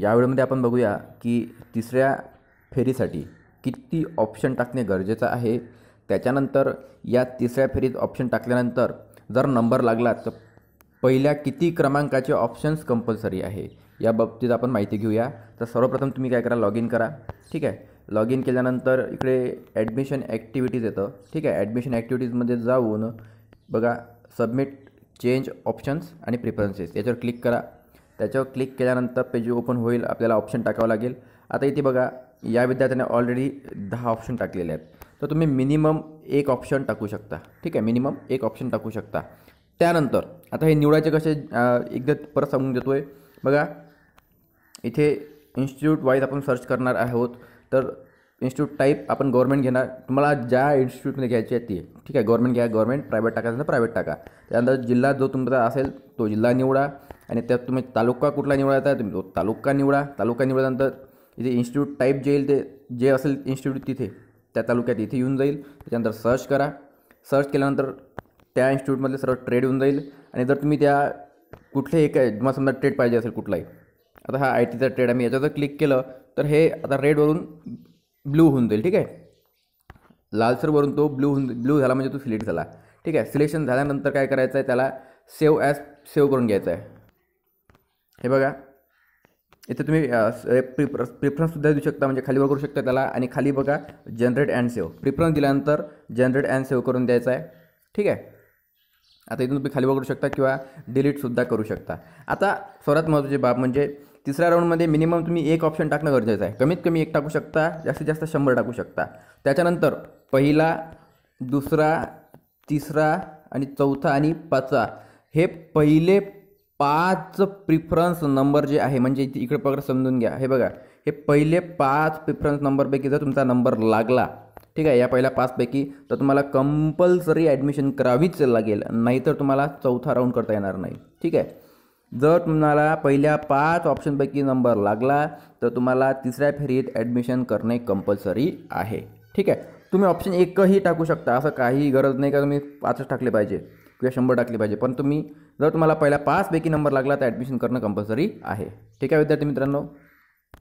या वेळेमध्ये आपण बघूया की तिसऱ्या फेरीसाठी किती ऑप्शन टाकणे गरजेचं आहे त्याच्यानंतर या तिसऱ्या फेरीत ऑप्शन टाकल्यानंतर जर नंबर लागला तर पहिल्या किती क्रमांकाचे ऑप्शन्स कंपल्सरी आहे या बाबतीत आपण माहिती घेऊया तर सर्वप्रथम तुम्ही काय करा लॉग इन करा ठीक आहे लॉग इन केल्यानंतर इकडे ॲडमिशन ॲक्टिव्हिटीज येतं ठीक आहे ॲडमिशन ॲक्टिव्हिटीजमध्ये जाऊन बघा सबमिट चेंज ऑप्शन्स आणि प्रिफरन्सेस याच्यावर क्लिक करा त्याच्यावर क्लिक केल्यानंतर पेज ओपन होईल आपल्याला ऑप्शन टाकावं लागेल आता इथे बघा या विद्यार्थ्याने ऑलरेडी दहा ऑप्शन टाकलेले आहेत तर तुम्ही मिनिमम एक ऑप्शन टाकू शकता ठीक आहे मिनिमम एक ऑप्शन टाकू शकता त्यानंतर आता हे निवडायचे कसे एकदा परत सांगून देतो आहे बघा इथे इन्स्टिट्यूट वाईज आपण सर्च करणार आहोत तर इन्स्टिट्यूट टाईप आपण गव्हर्मेंट घेणार तुम्हाला ज्या इन्स्टिट्यूटमध्ये घ्यायची आहे ती ठीक आहे गव्हर्मेंट घ्या गव्हर्मेंट प्रायव्हेट टाकायचं तर प्रायव्हेट टाका त्यानंतर जिल्हा जो तुमचा असेल तो जिल्हा निवडा आणि त्यात तुम्ही तालुका कुठला निवडायचा तुम्ही तो तालुका निवडा तालुका निवडल्यानंतर इथे इन्स्टिट्यूट टाईप जे येईल ते जे असेल इन्स्टिट्यूट तिथे त्या तालुक्यात इथे येऊन जाईल त्याच्यानंतर सर्च करा सर्च केल्यानंतर त्या इन्स्टिट्यूटमधले सर्व ट्रेड होऊन जाईल आणि जर तुम्ही त्या कुठल्याही एक तुम्हाला समजा ट्रेड पाहिजे असेल कुठलाही आता हा आय टीचा ट्रेड आम्ही याच्या जर क्लिक केलं तर हे आता रेडवरून ब्लू होऊन जाईल ठीक आहे लालसरवरून तो ब्लू होऊन ब्लू झाला म्हणजे तो सिलेक्ट झाला ठीक आहे सिलेक्शन झाल्यानंतर काय करायचं आहे त्याला सेव्ह ॲज सेव्ह करून घ्यायचं आहे हे बघा इथे तुम्ही प्रिफर प्रिफरन्ससुद्धा देऊ शकता म्हणजे खाली वर करू शकता त्याला आणि खाली बघा जनरेट अँड सेव्ह प्रिफरन्स दिल्यानंतर जनरेट अँड सेव्ह करून द्यायचा आहे ठीक आहे आता इथून तुम्ही खाली वर शकता किंवा डिलीटसुद्धा करू शकता आता सर्वात महत्त्वाची बाब म्हणजे तिसऱ्या राऊंडमध्ये मिनिमम तुम्ही एक ऑप्शन टाकणं गरजेचं आहे कमीत कमी एक टाकू शकता जास्तीत जास्त शंभर टाकू शकता त्याच्यानंतर पहिला दुसरा तिसरा आणि चौथा आणि पाचवा हे पहिले पाच प्रिफरन्स नंबर जे आहे म्हणजे इकडे पकड समजून घ्या हे बघा हे पहिले पाच प्रिफरन्स नंबरपैकी जर तुमचा नंबर लागला ठीक आहे या पहिल्या पाचपैकी तर तुम्हाला कंपल्सरी ॲडमिशन करावीच लागेल नाहीतर तुम्हाला चौथा राऊंड करता येणार नाही ठीक आहे जर तुम्हाला पहिल्या पाच ऑप्शनपैकी नंबर लागला तर तुम्हाला तिसऱ्या फेरीत ॲडमिशन करणे कंपल्सरी आहे ठीक आहे तुम्ही ऑप्शन एकही टाकू शकता असं काही गरज नाही का तुम्ही पाचच टाकले पाहिजे किंवा शंभर टाकली पाहिजे पण तुम्ही जर तुम्हाला पहिला पाचपैकी नंबर लागला तर ॲडमिशन करणं कंपल्सरी आहे ठीक आहे विद्यार्थी मित्रांनो